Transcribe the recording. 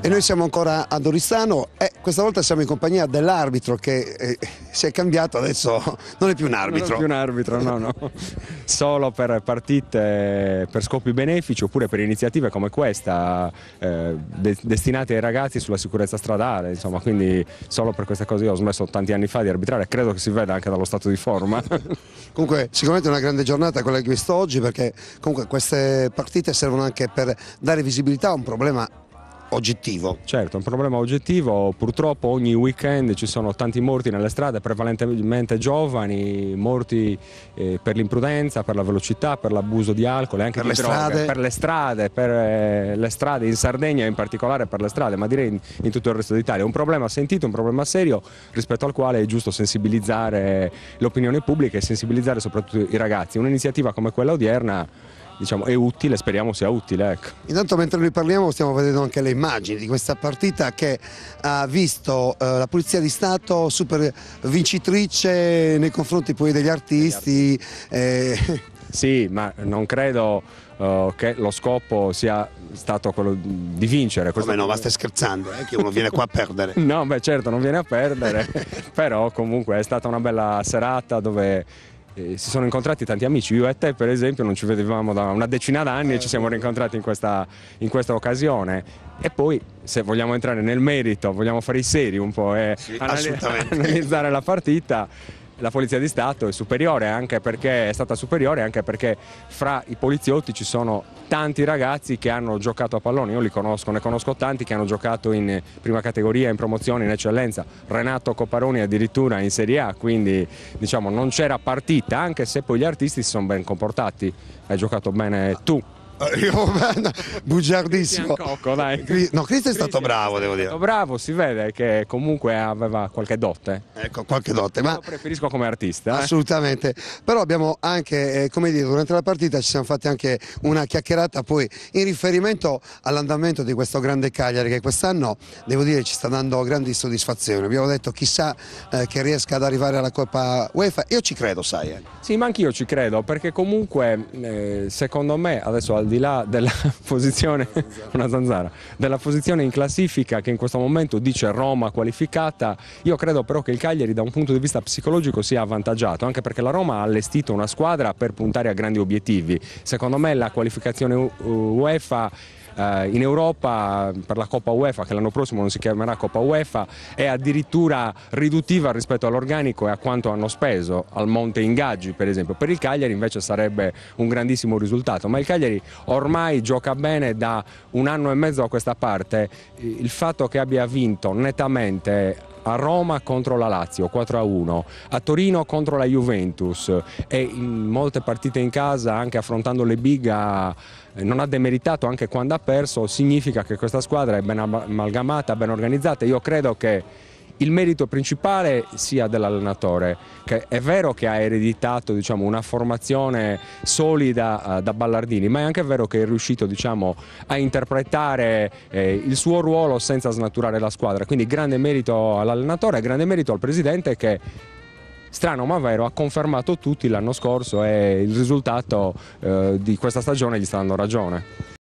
E noi siamo ancora a Oristano e questa volta siamo in compagnia dell'arbitro che eh, si è cambiato, adesso non è più un arbitro. Non è più un arbitro, no, no. Solo per partite per scopi benefici oppure per iniziative come questa eh, de destinate ai ragazzi sulla sicurezza stradale, insomma, quindi solo per questa cosa io ho smesso tanti anni fa di arbitrare, credo che si veda anche dallo stato di forma. comunque sicuramente è una grande giornata quella che ho visto oggi perché comunque queste partite servono anche per dare visibilità a un problema oggettivo. Certo, è un problema oggettivo. Purtroppo ogni weekend ci sono tanti morti nelle strade, prevalentemente giovani, morti eh, per l'imprudenza, per la velocità, per l'abuso di alcol e anche per di le droga, strade. per le strade, per eh, le strade in Sardegna in particolare per le strade, ma direi in, in tutto il resto d'Italia. È un problema sentito, un problema serio rispetto al quale è giusto sensibilizzare l'opinione pubblica e sensibilizzare soprattutto i ragazzi. Un'iniziativa come quella odierna diciamo, è utile, speriamo sia utile. Ecco. Intanto mentre noi parliamo stiamo vedendo anche le immagini di questa partita che ha visto eh, la Polizia di Stato super vincitrice nei confronti poi degli artisti. Eh. Sì, ma non credo uh, che lo scopo sia stato quello di vincere. Come no, ma stai scherzando, eh, che uno viene qua a perdere. no, beh certo, non viene a perdere, però comunque è stata una bella serata dove eh, si sono incontrati tanti amici, io e te per esempio non ci vedevamo da una decina d'anni e ci siamo rincontrati in questa, in questa occasione. E poi, se vogliamo entrare nel merito, vogliamo fare i seri un po' e sì, analizzare la partita, la Polizia di Stato è superiore anche perché è stata superiore anche perché fra i poliziotti ci sono tanti ragazzi che hanno giocato a pallone, io li conosco, ne conosco tanti che hanno giocato in prima categoria, in promozione, in eccellenza, Renato Coparoni addirittura in Serie A, quindi diciamo non c'era partita, anche se poi gli artisti si sono ben comportati, hai giocato bene tu eh, bugiardissimo. Cocco, dai. No, Cristo è stato bravo, è stato devo dire. Bravo, si vede che comunque aveva qualche dote. Ecco, qualche dote, ma... Lo preferisco come artista. Eh. Assolutamente. Eh. Però abbiamo anche, eh, come dire, durante la partita ci siamo fatti anche una chiacchierata poi in riferimento all'andamento di questo grande Cagliari che quest'anno, devo dire, ci sta dando grandi soddisfazioni. Abbiamo detto chissà che riesca ad arrivare alla Coppa UEFA. Io ci credo, sai. Sì, ma anch'io ci credo, perché comunque, secondo me, adesso al di là della posizione, zanzara, della posizione, in classifica che in questo momento dice Roma qualificata, io credo però che il Cagliari da un punto di vista psicologico sia avvantaggiato, anche perché la Roma ha allestito una squadra per puntare a grandi obiettivi. Secondo me la qualificazione UEFA eh, in Europa per la Coppa UEFA, che l'anno prossimo non si chiamerà Coppa UEFA, è addirittura riduttiva rispetto all'organico e a quanto hanno speso al Monte Ingaggi per esempio. Per il Cagliari invece sarebbe un grandissimo risultato, ma il Cagliari ormai gioca bene da un anno e mezzo a questa parte. Il fatto che abbia vinto nettamente a Roma contro la Lazio 4 a 1, a Torino contro la Juventus e in molte partite in casa anche affrontando le big ha, eh, non ha demeritato anche quando ha perso, significa che questa squadra è ben amalgamata, ben organizzata. Io credo che il merito principale sia dell'allenatore, che è vero che ha ereditato diciamo, una formazione solida eh, da Ballardini, ma è anche vero che è riuscito diciamo, a interpretare eh, il suo ruolo senza snaturare la squadra. Quindi grande merito all'allenatore, grande merito al presidente che strano ma vero, ha confermato tutti l'anno scorso e il risultato eh, di questa stagione gli sta dando ragione.